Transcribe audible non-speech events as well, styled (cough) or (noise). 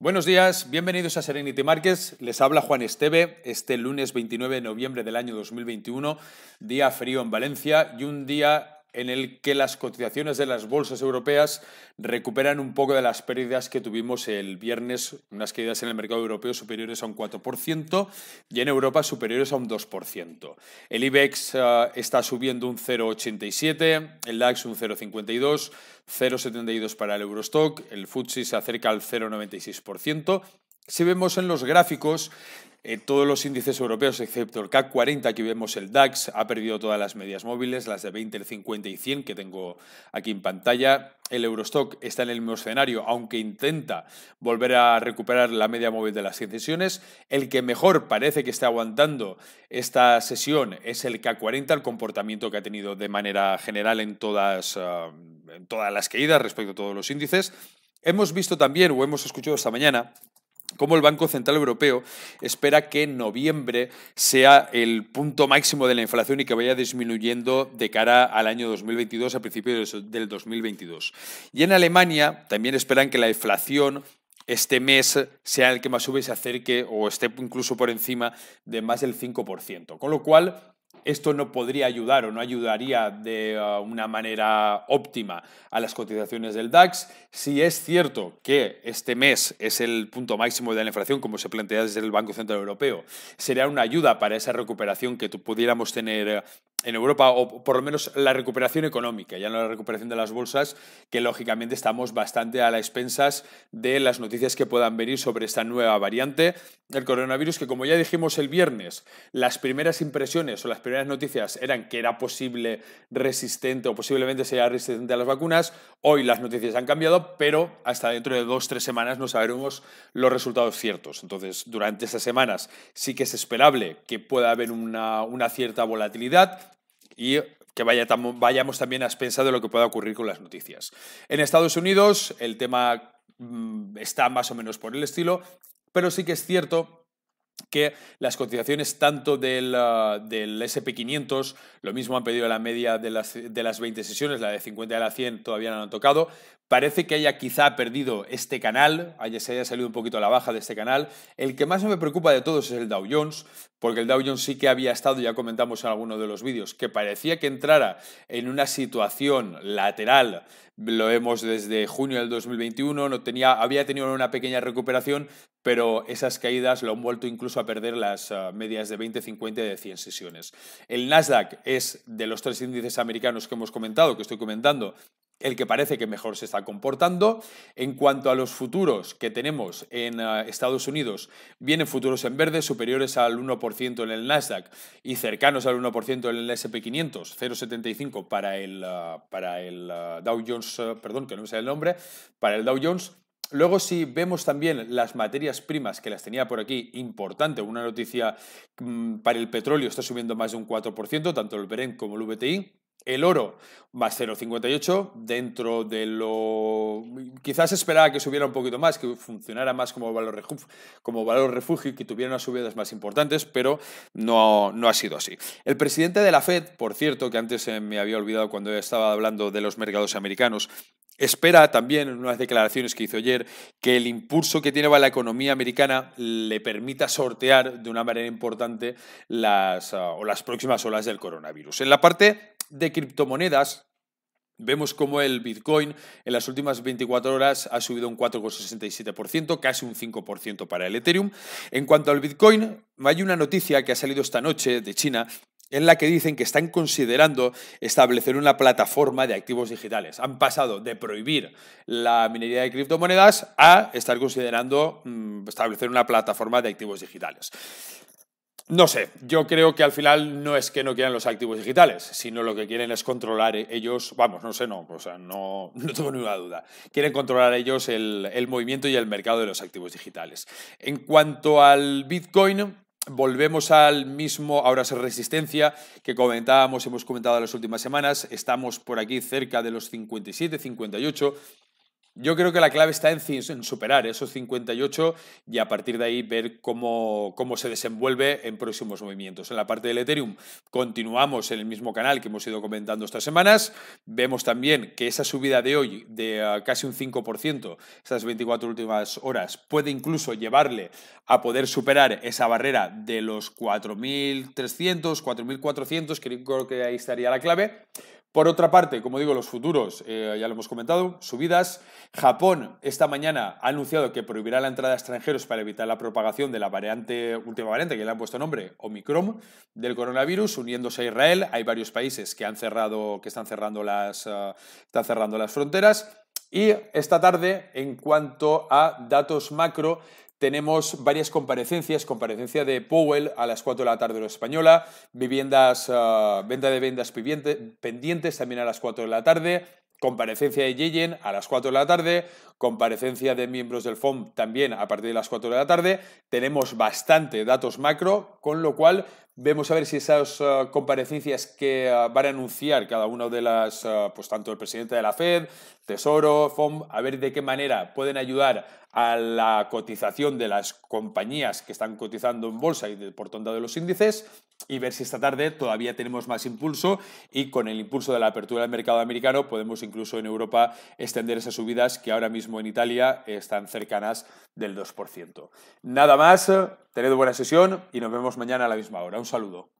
Buenos días, bienvenidos a Serenity Márquez. Les habla Juan Esteve este lunes 29 de noviembre del año 2021, día frío en Valencia y un día en el que las cotizaciones de las bolsas europeas recuperan un poco de las pérdidas que tuvimos el viernes, unas caídas en el mercado europeo superiores a un 4% y en Europa superiores a un 2%. El IBEX ah, está subiendo un 0,87, el DAX un 0,52, 0,72 para el Eurostock, el FTSE se acerca al 0,96%, si vemos en los gráficos, eh, todos los índices europeos, excepto el CAC 40, aquí vemos el DAX, ha perdido todas las medias móviles, las de 20, el 50 y 100 que tengo aquí en pantalla. El Eurostock está en el mismo escenario, aunque intenta volver a recuperar la media móvil de las 100 sesiones. El que mejor parece que está aguantando esta sesión es el CAC 40 el comportamiento que ha tenido de manera general en todas, ah, en todas las caídas respecto a todos los índices. Hemos visto también, o hemos escuchado esta mañana, como el Banco Central Europeo espera que noviembre sea el punto máximo de la inflación y que vaya disminuyendo de cara al año 2022, a principios del 2022. Y en Alemania también esperan que la inflación este mes sea el que más sube y se acerque o esté incluso por encima de más del 5%, con lo cual esto no podría ayudar o no ayudaría de ah, una manera óptima a las cotizaciones del DAX. Si es cierto que este mes es el punto máximo de la inflación, como se plantea desde el Banco Central Europeo, sería una ayuda para esa recuperación que pudiéramos tener eh, en Europa, o por lo menos la recuperación económica, ya no la recuperación de las bolsas, que lógicamente estamos bastante a las expensas de las noticias que puedan venir sobre esta nueva variante el coronavirus, que como ya dijimos el viernes, las primeras impresiones o las primeras noticias eran que era posible resistente o posiblemente sea resistente a las vacunas, hoy las noticias han cambiado, pero hasta dentro de dos, tres semanas no sabremos los resultados ciertos. Entonces, durante estas semanas sí que es esperable que pueda haber una, una cierta volatilidad y que vayamos también a expensar de lo que pueda ocurrir con las noticias. En Estados Unidos, el tema mm, está más o menos por el estilo. Pero sí que es cierto que las cotizaciones tanto del, ah, SP500, lo mismo han pedido la media de las, de las 20 sesiones, la de 50 a la 100 todavía no han tocado, parece que haya quizá perdido este canal, haya, se haya salido un poquito a la baja de este canal. El que más me preocupa de todos es el Dow Jones, porque el Dow Jones sí que había estado, ya comentamos en alguno de los vídeos, que parecía que entrara en una situación lateral, lo vemos desde junio del 2021, no tenía, había tenido una pequeña recuperación, pero esas caídas lo han vuelto incluso a perder las ah, medias de 20, 50 y de 100 sesiones. El Nasdaq es de los tres índices americanos que hemos comentado, que estoy comentando, el que parece que mejor se está comportando. En cuanto a los futuros que tenemos en eh, Estados Unidos, vienen futuros en verde superiores al 1% en el Nasdaq y cercanos al 1% en el SP500, 0,75 para el, eh, para el eh, Dow Jones, perdón, que no el nombre, para el Dow Jones. Luego, si vemos también las materias primas, que las tenía por aquí, importante, una noticia mm, para el petróleo está subiendo más de un 4%, tanto el Brent como el VTI. El oro más 0,58 dentro de lo... Quizás esperaba que subiera un poquito más, que funcionara más como valor, refugio, como valor refugio y que tuviera unas subidas más importantes, pero no, no ha sido así. El presidente de la Fed, por cierto, que antes me había olvidado cuando estaba hablando de los mercados americanos, Espera también, en unas declaraciones que hizo ayer, que el impulso que tiene la economía americana le permita sortear de una manera importante las, ah, las próximas olas del coronavirus. En la parte de criptomonedas, Vemos cómo el Bitcoin en las últimas 24 horas ha subido un 4,67%, casi un 5% para el Ethereum. En cuanto al Bitcoin, hay una noticia que ha salido esta noche de China en la que dicen que están considerando establecer una plataforma de activos digitales. Han pasado de prohibir la minería de criptomonedas a estar considerando mm, establecer una plataforma de activos digitales. No sé, yo creo que al final no es que no quieran los activos digitales, sino lo que quieren es controlar ellos, vamos, no sé, no, o sea, no, (laughs) no tengo ninguna duda, quieren controlar ellos el, el movimiento y el mercado de los activos digitales. En cuanto al Bitcoin, Volvemos al mismo, ahora es resistencia, que comentábamos, hemos comentado en las últimas semanas, estamos por aquí cerca de los 57, 58, yo creo que la clave está en, superar esos 58 y a partir de ahí ver cómo, cómo se desenvuelve en próximos movimientos. En la parte del Ethereum continuamos en el mismo canal que hemos ido comentando estas semanas. Vemos también que esa subida de hoy de ah, casi un 5%, esas 24 últimas horas, puede incluso llevarle a poder superar esa barrera de los 4.300, 4.400, que creo que ahí estaría la clave. Por otra parte, como digo, los futuros, eh, ya lo hemos comentado, subidas. Japón esta mañana ha anunciado que prohibirá la entrada a extranjeros para evitar la propagación de la variante, última variante que le han puesto nombre, Omicron, del coronavirus, uniéndose a Israel. Hay varios países que han cerrado, que están cerrando las, eh, están cerrando las fronteras. Y esta tarde, en cuanto a datos macro, tenemos varias comparecencias, comparecencia de Powell a las 4 de la tarde la española, viviendas, ah, venta de vendas pendientes también a las 4 de la tarde, Comparecencia de Yellen a las 4 de la tarde, comparecencia de miembros del FOM también a partir de las 4 de la tarde. Tenemos bastante datos macro, con lo cual vemos a ver si esas eh, comparecencias que eh, van a anunciar cada uno de las, eh, pues tanto el presidente de la Fed, Tesoro, FOM, a ver de qué manera pueden ayudar a la cotización de las compañías que están cotizando en bolsa y de, por tonta de los índices y ver si esta tarde todavía tenemos más impulso y con el impulso de la apertura del mercado americano podemos incluso en Europa extender esas subidas que ahora mismo en Italia están cercanas del 2%. Nada más, eh, tened buena sesión y nos vemos mañana a la misma hora. Un saludo.